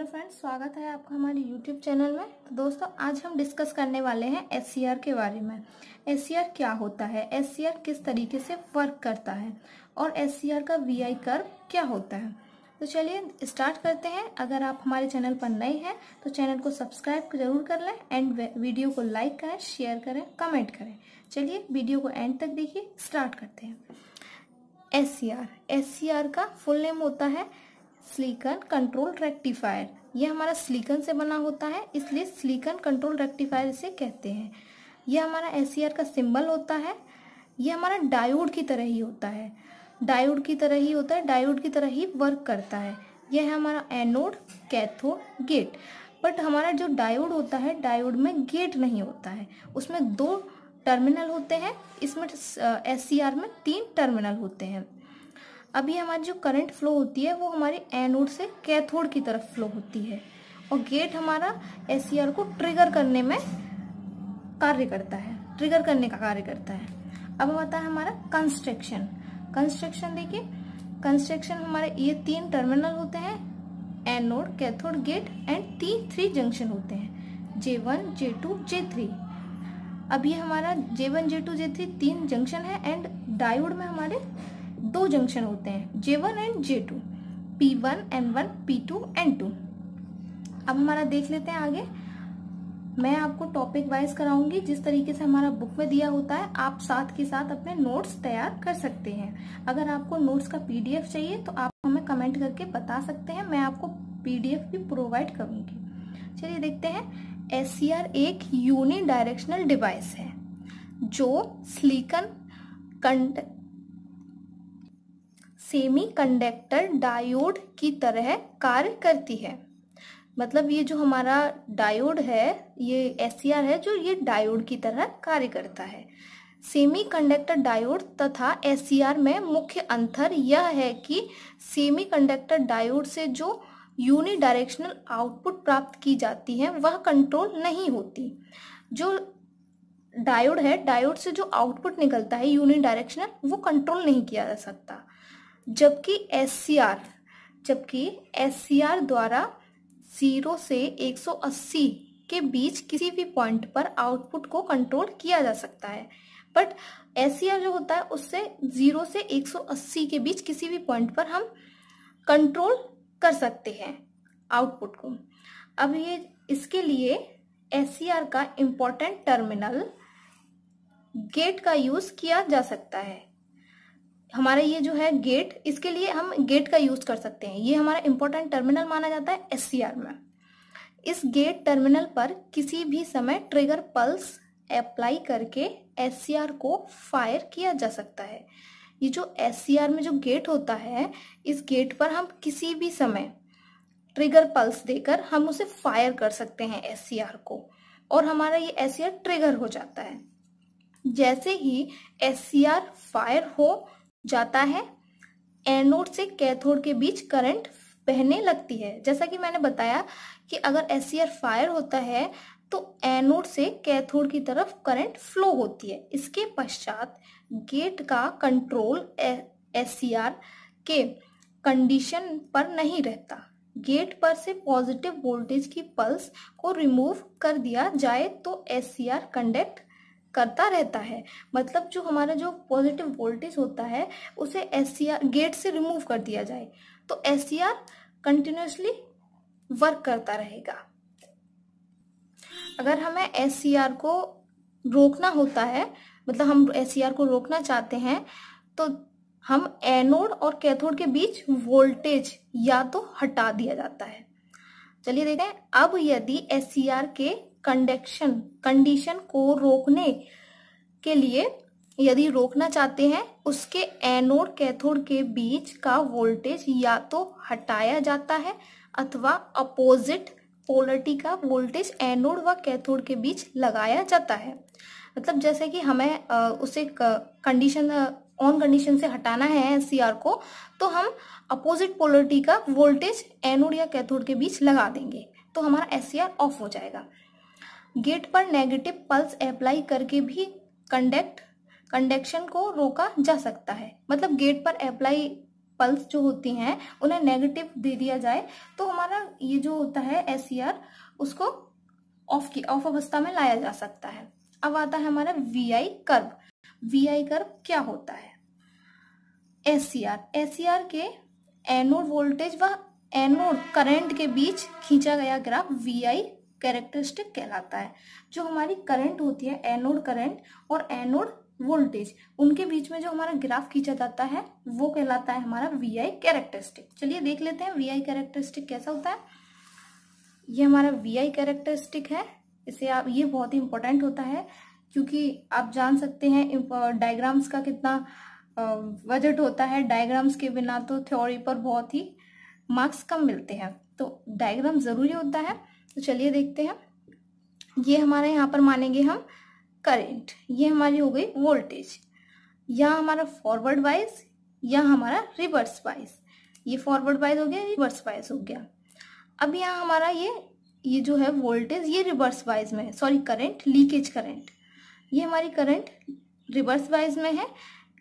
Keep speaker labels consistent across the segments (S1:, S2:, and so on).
S1: hello friends स्वागत है आपका हमारे यूट्यूब चैनल में तो दोस्तों आज हम डिस्कस करने वाले हैं एस के बारे में एस क्या होता है एस किस तरीके से वर्क करता है और एस का वी आई कर्व क्या होता है तो चलिए स्टार्ट करते हैं अगर आप हमारे चैनल पर नए हैं तो चैनल को सब्सक्राइब जरूर कर लें एंड वीडियो को लाइक करें शेयर करें कमेंट करें चलिए वीडियो को एंड तक देखिए स्टार्ट करते हैं एस सी का फुल नेम होता है स्लीकन कंट्रोल रेक्टिफायर यह हमारा स्लीकन से बना होता है इसलिए स्लीकन कंट्रोल रेक्टिफायर इसे कहते हैं यह हमारा एस e का सिंबल होता है यह हमारा डायोड की तरह ही होता है डायोड की तरह ही होता है डायोड की तरह ही वर्क करता है यह है हमारा एनोड कैथोड गेट बट हमारा जो डायोड होता है डायोड में गेट नहीं होता है उसमें दो टर्मिनल होते हैं इसमें एस e में तीन टर्मिनल होते हैं अभी हमारी जो करंट फ्लो होती है वो हमारी एनोड से कैथोड की तरफ फ्लो होती है और गेट हमारा एस e को ट्रिगर करने में कार्य करता है ट्रिगर करने का कार्य करता है अब आता है हमारा कंस्ट्रक्शन कंस्ट्रक्शन देखिए कंस्ट्रक्शन हमारे ये तीन टर्मिनल होते हैं anode cathode gate and T three junction होते हैं J one J two J three अब ये हमारा J one J two J three तीन जंक्शन है एंड डायोड में हमारे दो जंक्शन होते हैं J one and J two P one N one P two N two अब हमारा देख लेते हैं आगे मैं आपको टॉपिक वाइज कराऊंगी जिस तरीके से हमारा बुक में दिया होता है आप साथ के साथ अपने नोट्स तैयार कर सकते हैं अगर आपको नोट्स का पीडीएफ चाहिए तो आप हमें कमेंट करके बता सकते हैं मैं आपको पीडीएफ भी प्रोवाइड करूंगी चलिए देखते हैं एस एक यूनि डायरेक्शनल डिवाइस है जो स्लीकन कंट सेमीकंडक्टर डायोड की तरह कार्य करती है मतलब ये जो हमारा डायोड है ये एस e है जो ये डायोड की तरह कार्य करता है सेमीकंडक्टर डायोड तथा एस e में मुख्य अंतर यह है कि सेमीकंडक्टर डायोड से जो यूनिडायरेक्शनल आउटपुट प्राप्त की जाती है वह कंट्रोल नहीं होती जो डायोड है डायोड से जो आउटपुट निकलता है यूनिडायरेक्शनल वो कंट्रोल नहीं किया जा सकता जबकि एस जबकि एस द्वारा ज़ीरो से 180 के बीच किसी भी पॉइंट पर आउटपुट को कंट्रोल किया जा सकता है बट एस जो होता है उससे ज़ीरो से 180 के बीच किसी भी पॉइंट पर हम कंट्रोल कर सकते हैं आउटपुट को अब ये इसके लिए एस का इम्पोर्टेंट टर्मिनल गेट का यूज़ किया जा सकता है हमारा ये जो है गेट इसके लिए हम गेट का यूज कर सकते हैं ये हमारा इंपॉर्टेंट टर्मिनल माना जाता है एस में इस गेट टर्मिनल पर किसी भी समय ट्रिगर पल्स अप्लाई करके एस को फायर किया जा सकता है ये जो एस में जो गेट होता है इस गेट पर हम किसी भी समय ट्रिगर पल्स देकर हम उसे फायर कर सकते हैं एस को और हमारा ये एस ट्रिगर हो जाता है जैसे ही एस फायर हो जाता है एनोड से कैथोड के बीच करंट बहने लगती है जैसा कि मैंने बताया कि अगर एस फायर होता है तो एनोड से कैथोड की तरफ करंट फ्लो होती है इसके पश्चात गेट का कंट्रोल एस के कंडीशन पर नहीं रहता गेट पर से पॉजिटिव वोल्टेज की पल्स को रिमूव कर दिया जाए तो एस कंडक्ट करता रहता है मतलब जो हमारा जो पॉजिटिव वोल्टेज होता है उसे एस गेट से रिमूव कर दिया जाए तो एस कंटिन्यूसली वर्क करता रहेगा अगर हमें एस को रोकना होता है मतलब हम एस को रोकना चाहते हैं तो हम एनोड और कैथोड के बीच वोल्टेज या तो हटा दिया जाता है चलिए देखें अब यदि एस के कंडक्शन कंडीशन को रोकने के लिए यदि रोकना चाहते हैं उसके एनोड कैथोड के बीच का वोल्टेज या तो हटाया जाता है अथवा अपोजिट पोलरिटी का वोल्टेज एनोड व कैथोड के बीच लगाया जाता है मतलब जैसे कि हमें उसे कंडीशन ऑन कंडीशन से हटाना है सी को तो हम अपोजिट पोलरिटी का वोल्टेज एनोड या कैथोड के बीच लगा देंगे तो हमारा एस ऑफ हो जाएगा गेट पर नेगेटिव पल्स अप्लाई करके भी कंडक्ट कंडक्शन को रोका जा सकता है मतलब गेट पर अप्लाई पल्स जो होती हैं उन्हें नेगेटिव दे दिया जाए तो हमारा ये जो होता है एस e उसको ऑफ की ऑफ अवस्था में लाया जा सकता है अब आता है हमारा V I curve V I curve क्या होता है S C R S C R के एनोड वोल्टेज व एनोड करंट के बीच खींचा गया ग्राफ वी आई कैरेक्टरिस्टिक कहलाता है जो हमारी करंट होती है एनोड करंट और एनोड वोल्टेज उनके बीच में जो हमारा ग्राफ खींचा जाता है वो कहलाता है हमारा वी आई कैरेक्टरिस्टिक चलिए देख लेते हैं वी आई कैरेक्टरिस्टिक कैसा होता है ये हमारा वी आई कैरेक्टरिस्टिक है इसे आप ये बहुत ही इंपॉर्टेंट होता है क्योंकि आप जान सकते हैं डायग्राम्स का कितना बजट होता है डायग्राम्स के बिना तो थ्योरी पर बहुत ही मार्क्स कम मिलते हैं तो डायग्राम ज़रूरी होता है तो चलिए देखते हैं ये हमारे यहाँ पर मानेंगे हम करंट ये हमारी हो गई वोल्टेज या हमारा फॉरवर्ड वाइज या हमारा रिवर्स वाइज ये फॉरवर्ड वाइज हो गया रिवर्स वाइज हो गया अब यहाँ हमारा ये ये जो है वोल्टेज ये रिवर्स वाइज में है सॉरी करंट लीकेज करंट ये हमारी करंट रिवर्स वाइज में है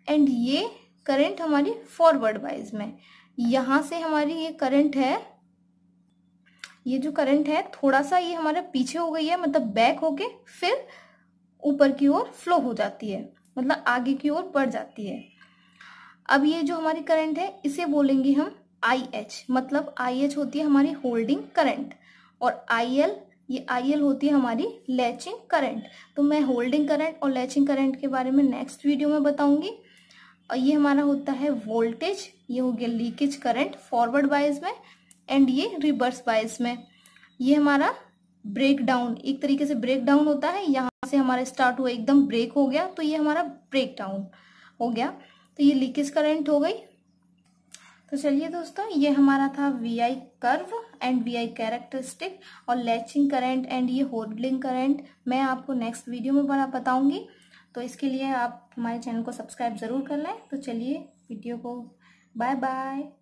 S1: एंड ये करंट हमारी फॉरवर्ड वाइज में यहाँ से हमारी ये करंट है ये जो करंट है थोड़ा सा ये हमारे पीछे हो गई है मतलब बैक होके फिर ऊपर की ओर फ्लो हो जाती है मतलब आगे की ओर बढ़ जाती है अब ये जो हमारी करंट है इसे बोलेंगे हम आई एच मतलब आई एच होती है हमारी होल्डिंग करंट और आई एल ये आई एल होती है हमारी लैचिंग करंट तो मैं होल्डिंग करंट और लैचिंग करंट के बारे में नेक्स्ट वीडियो में बताऊंगी और ये हमारा होता है वोल्टेज ये हो गया लीकेज करंट फॉरवर्ड वाइज में एंड ये रिवर्स बायस में ये हमारा ब्रेक डाउन एक तरीके से ब्रेक डाउन होता है यहाँ से हमारा स्टार्ट हुआ एकदम ब्रेक हो गया तो ये हमारा ब्रेक डाउन हो गया तो ये लीकेज करंट हो गई तो चलिए दोस्तों ये हमारा था V I curve and V I characteristic और लैचिंग करंट एंड ये होल्डिंग करंट मैं आपको नेक्स्ट वीडियो में बड़ा बताऊंगी तो इसके लिए आप हमारे चैनल को सब्सक्राइब ज़रूर कर लें तो चलिए वीडियो को बाय बाय